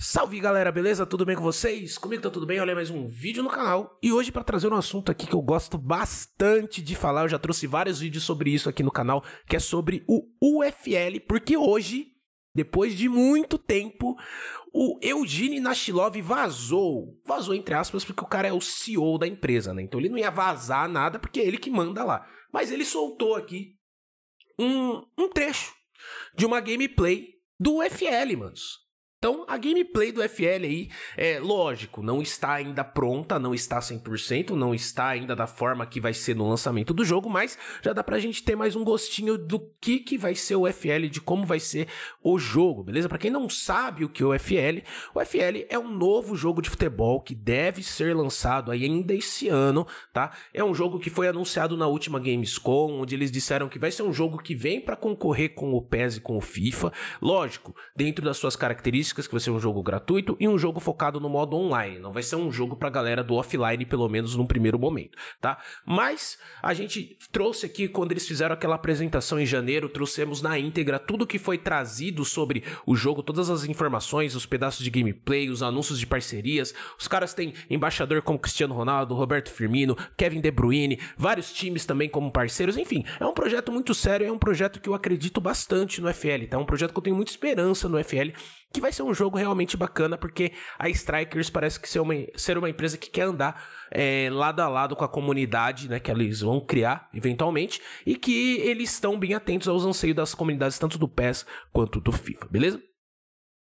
Salve galera, beleza? Tudo bem com vocês? Comigo tá tudo bem? Olha mais um vídeo no canal. E hoje para trazer um assunto aqui que eu gosto bastante de falar, eu já trouxe vários vídeos sobre isso aqui no canal, que é sobre o UFL, porque hoje, depois de muito tempo, o Eugene Nashilov vazou. Vazou entre aspas porque o cara é o CEO da empresa, né? Então ele não ia vazar nada porque é ele que manda lá. Mas ele soltou aqui um, um trecho de uma gameplay do UFL, manos. Então, a gameplay do FL aí, é lógico, não está ainda pronta, não está 100%, não está ainda da forma que vai ser no lançamento do jogo, mas já dá pra gente ter mais um gostinho do que, que vai ser o FL, de como vai ser o jogo, beleza? Para quem não sabe o que é o FL, o FL é um novo jogo de futebol que deve ser lançado ainda esse ano, tá? É um jogo que foi anunciado na última Gamescom, onde eles disseram que vai ser um jogo que vem para concorrer com o PES e com o FIFA, lógico, dentro das suas características que vai ser um jogo gratuito e um jogo focado no modo online. Não vai ser um jogo para galera do offline, pelo menos num primeiro momento, tá? Mas a gente trouxe aqui, quando eles fizeram aquela apresentação em janeiro, trouxemos na íntegra tudo que foi trazido sobre o jogo, todas as informações, os pedaços de gameplay, os anúncios de parcerias. Os caras têm embaixador como Cristiano Ronaldo, Roberto Firmino, Kevin De Bruyne, vários times também como parceiros. Enfim, é um projeto muito sério, é um projeto que eu acredito bastante no FL, tá? É um projeto que eu tenho muita esperança no FL que vai ser um jogo realmente bacana, porque a Strikers parece que ser uma, ser uma empresa que quer andar é, lado a lado com a comunidade, né, que eles vão criar eventualmente, e que eles estão bem atentos aos anseios das comunidades, tanto do PES quanto do FIFA, beleza?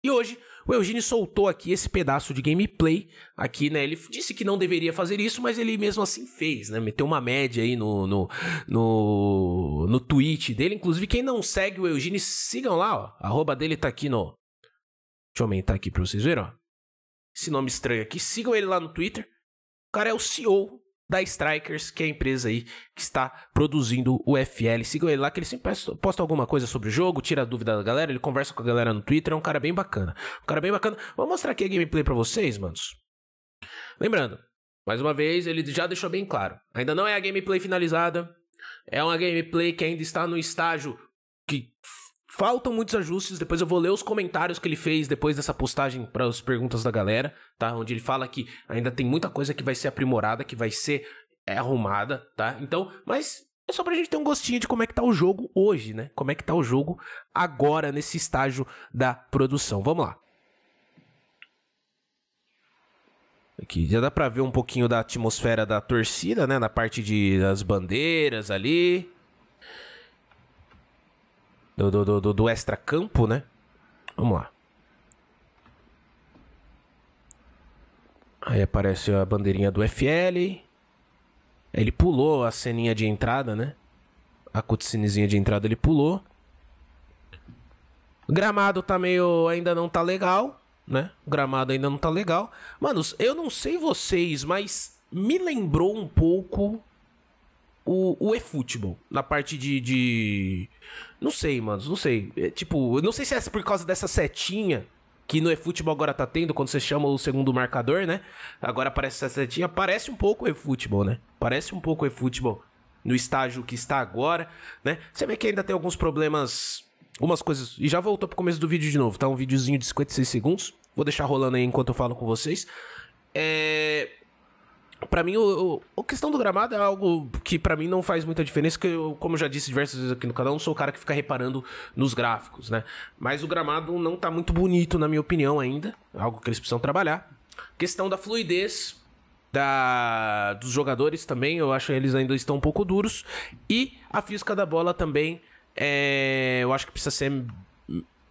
E hoje o Eugênio soltou aqui esse pedaço de gameplay aqui, né? Ele disse que não deveria fazer isso, mas ele mesmo assim fez, né? Meteu uma média aí no no, no, no tweet dele. Inclusive, quem não segue o Eugênio, sigam lá, ó. A arroba dele tá aqui no, Deixa eu aumentar aqui pra vocês verem, ó. Esse nome estranho aqui. Sigam ele lá no Twitter. O cara é o CEO da Strikers, que é a empresa aí que está produzindo o FL. Sigam ele lá, que ele sempre posta alguma coisa sobre o jogo, tira a dúvida da galera, ele conversa com a galera no Twitter, é um cara bem bacana. Um cara bem bacana. Vou mostrar aqui a gameplay para vocês, manos. Lembrando, mais uma vez, ele já deixou bem claro. Ainda não é a gameplay finalizada. É uma gameplay que ainda está no estágio Faltam muitos ajustes, depois eu vou ler os comentários que ele fez depois dessa postagem para as perguntas da galera, tá? Onde ele fala que ainda tem muita coisa que vai ser aprimorada, que vai ser é, arrumada, tá? Então, mas é só pra gente ter um gostinho de como é que tá o jogo hoje, né? Como é que tá o jogo agora nesse estágio da produção. Vamos lá. Aqui já dá pra ver um pouquinho da atmosfera da torcida, né? Na parte de, das bandeiras ali do, do, do, do extra-campo, né? Vamos lá. Aí aparece a bandeirinha do FL. Ele pulou a ceninha de entrada, né? A cutscenezinha de entrada ele pulou. O gramado tá meio. ainda não tá legal, né? O gramado ainda não tá legal. Manos, eu não sei vocês, mas me lembrou um pouco o, o eFootball na parte de, de. Não sei, mano, não sei. É, tipo, não sei se é por causa dessa setinha que no eFootball agora tá tendo, quando você chama o segundo marcador, né? Agora aparece essa setinha. Parece um pouco o eFootball, né? Parece um pouco o eFootball no estágio que está agora, né? Você vê que ainda tem alguns problemas, algumas coisas. E já voltou pro começo do vídeo de novo, tá? Um videozinho de 56 segundos. Vou deixar rolando aí enquanto eu falo com vocês. É, para mim, o, o, a questão do gramado é algo que para mim não faz muita diferença, porque eu, como eu já disse diversas vezes aqui no canal, não sou o cara que fica reparando nos gráficos, né? Mas o gramado não tá muito bonito, na minha opinião, ainda. É algo que eles precisam trabalhar. Questão da fluidez da, dos jogadores também, eu acho que eles ainda estão um pouco duros. E a física da bola também, é, eu acho que precisa ser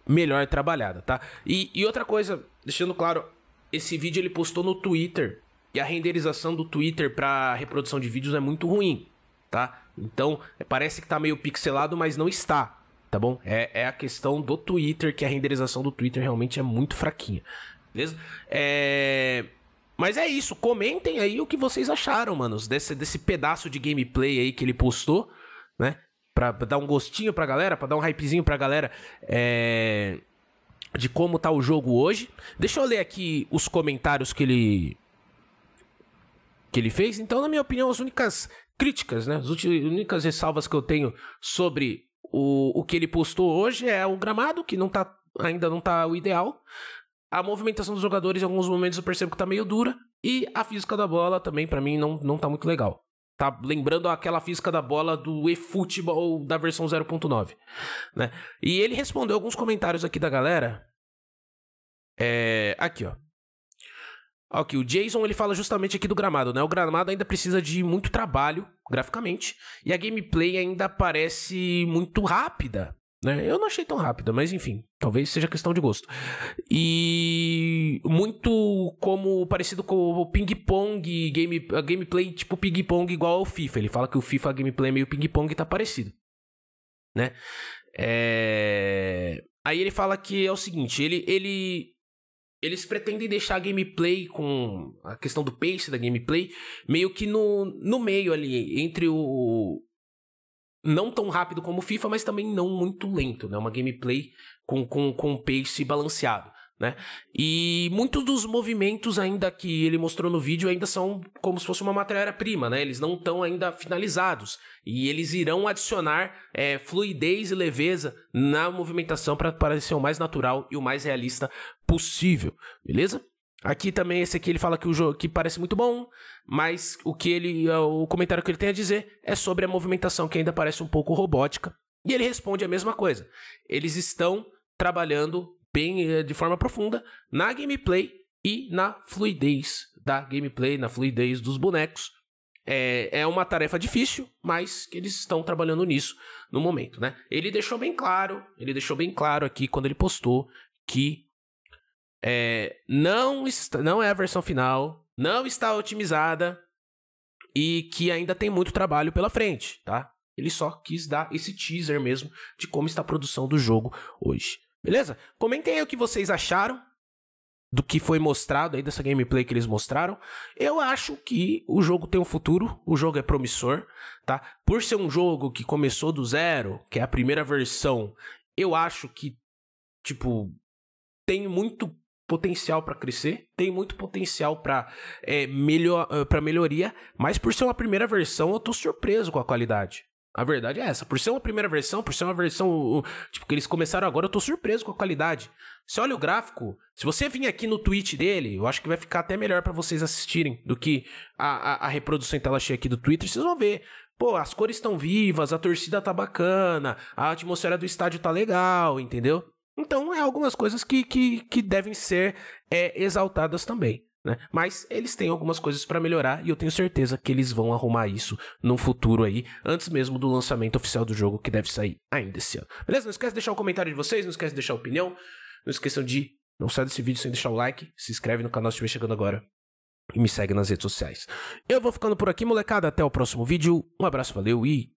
melhor trabalhada, tá? E, e outra coisa, deixando claro, esse vídeo ele postou no Twitter e a renderização do Twitter para reprodução de vídeos é muito ruim, tá? Então, parece que tá meio pixelado, mas não está, tá bom? É, é a questão do Twitter, que a renderização do Twitter realmente é muito fraquinha, beleza? É... Mas é isso, comentem aí o que vocês acharam, manos, desse, desse pedaço de gameplay aí que ele postou, né? Pra, pra dar um gostinho pra galera, pra dar um hypezinho pra galera. É de como tá o jogo hoje. Deixa eu ler aqui os comentários que ele que ele fez. Então, na minha opinião, as únicas críticas, né, as únicas ressalvas que eu tenho sobre o, o que ele postou hoje é o gramado, que não tá, ainda não tá o ideal. A movimentação dos jogadores em alguns momentos eu percebo que tá meio dura. E a física da bola também, para mim, não, não tá muito legal. Tá lembrando aquela física da bola do eFootball da versão 0.9. Né? E ele respondeu alguns comentários aqui da galera. É, aqui, ó. Ah, ok, o Jason ele fala justamente aqui do gramado, né? O gramado ainda precisa de muito trabalho graficamente e a gameplay ainda parece muito rápida, né? Eu não achei tão rápida, mas enfim, talvez seja questão de gosto. E muito como parecido com o ping-pong, game, a gameplay tipo ping-pong igual ao FIFA. Ele fala que o FIFA a gameplay é meio ping-pong e tá parecido, né? É... Aí ele fala que é o seguinte, ele, ele eles pretendem deixar a gameplay com a questão do pace da gameplay meio que no, no meio ali, entre o. Não tão rápido como o FIFA, mas também não muito lento, né? Uma gameplay com, com, com pace balanceado né? E muitos dos movimentos ainda que ele mostrou no vídeo ainda são como se fosse uma matéria-prima, né? Eles não estão ainda finalizados e eles irão adicionar é, fluidez e leveza na movimentação para parecer o mais natural e o mais realista possível, beleza? Aqui também esse aqui ele fala que o jogo que parece muito bom, mas o que ele o comentário que ele tem a dizer é sobre a movimentação que ainda parece um pouco robótica. E ele responde a mesma coisa. Eles estão trabalhando bem eh, de forma profunda na gameplay e na fluidez da gameplay, na fluidez dos bonecos. É, é uma tarefa difícil, mas que eles estão trabalhando nisso no momento, né? Ele deixou bem claro, ele deixou bem claro aqui quando ele postou que é, não, está, não é a versão final, não está otimizada e que ainda tem muito trabalho pela frente, tá? Ele só quis dar esse teaser mesmo de como está a produção do jogo hoje. Beleza? Comentem aí o que vocês acharam do que foi mostrado aí dessa gameplay que eles mostraram. Eu acho que o jogo tem um futuro, o jogo é promissor, tá? Por ser um jogo que começou do zero, que é a primeira versão, eu acho que tipo tem muito potencial para crescer, tem muito potencial para é, eh, melhor, eh, para melhoria, mas por ser uma primeira versão, eu tô surpreso com a qualidade. A verdade é essa. Por ser uma primeira versão, por ser uma versão. Tipo, que eles começaram agora, eu tô surpreso com a qualidade. Você olha o gráfico, se você vir aqui no tweet dele, eu acho que vai ficar até melhor para vocês assistirem do que a, a, a, reprodução em tela cheia aqui do Twitter. Vocês vão ver. Pô, as cores estão vivas, a torcida tá bacana, a atmosfera do estádio tá legal, entendeu? Então, é algumas coisas que, que, que devem ser é, exaltadas também. Né? Mas eles têm algumas coisas para melhorar e eu tenho certeza que eles vão arrumar isso no futuro aí, antes mesmo do lançamento oficial do jogo que deve sair ainda esse ano. Beleza? Não esquece de deixar o comentário de vocês, não esquece de deixar a opinião, não esqueçam de não sair desse vídeo sem deixar o like, se inscreve no canal se estiver chegando agora e me segue nas redes sociais. Eu vou ficando por aqui, molecada, até o próximo vídeo. Um abraço, valeu e